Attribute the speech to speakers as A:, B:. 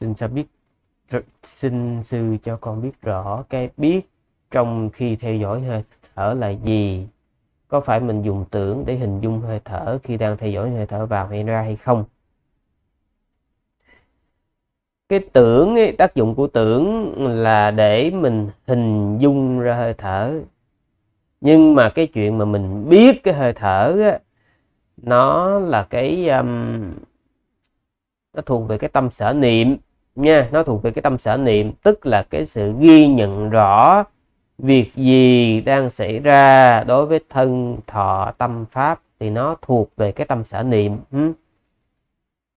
A: xin sao biết xin sư cho con biết rõ cái biết trong khi theo dõi hơi thở là
B: gì có phải mình dùng tưởng để hình dung hơi thở khi đang theo dõi hơi thở vào hay ra hay không
C: cái tưởng ấy, tác dụng của
B: tưởng là để mình hình dung ra hơi thở nhưng mà cái chuyện mà mình biết cái hơi thở á, nó là cái um, nó thuộc về cái tâm sở niệm nha nó thuộc về cái tâm sở niệm tức là cái sự ghi nhận rõ việc gì đang xảy ra
D: đối với thân thọ tâm pháp thì nó thuộc về cái tâm sở niệm ừ.